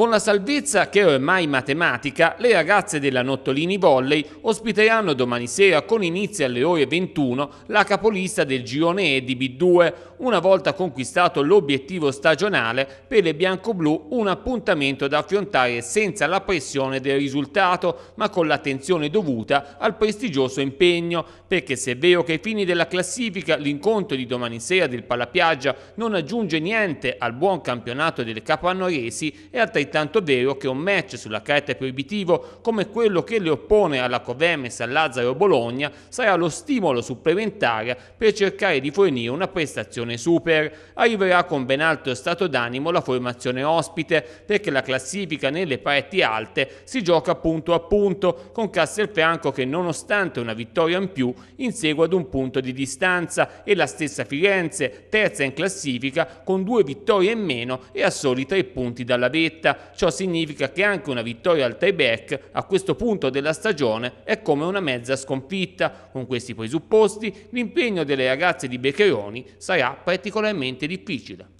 Con la salvezza che è ormai matematica, le ragazze della Nottolini Volley ospiteranno domani sera con inizio alle ore 21 la capolista del girone E di B2, una volta conquistato l'obiettivo stagionale per le bianco-blu un appuntamento da affrontare senza la pressione del risultato, ma con l'attenzione dovuta al prestigioso impegno, perché se è vero che ai fini della classifica l'incontro di domani sera del Palapiaggia non aggiunge niente al buon campionato delle Capannoresi, è altrettanto altrettanto vero che un match sulla carta proibitivo come quello che le oppone alla Covemes, Lazzaro Bologna sarà lo stimolo supplementare per cercare di fornire una prestazione super. Arriverà con ben alto stato d'animo la formazione ospite perché la classifica nelle parti alte si gioca punto a punto con Castelfranco che nonostante una vittoria in più insegue ad un punto di distanza e la stessa Firenze terza in classifica con due vittorie in meno e a soli tre punti dalla vetta ciò significa che anche una vittoria al tie-back a questo punto della stagione è come una mezza sconfitta. Con questi presupposti l'impegno delle ragazze di Beccheroni sarà particolarmente difficile.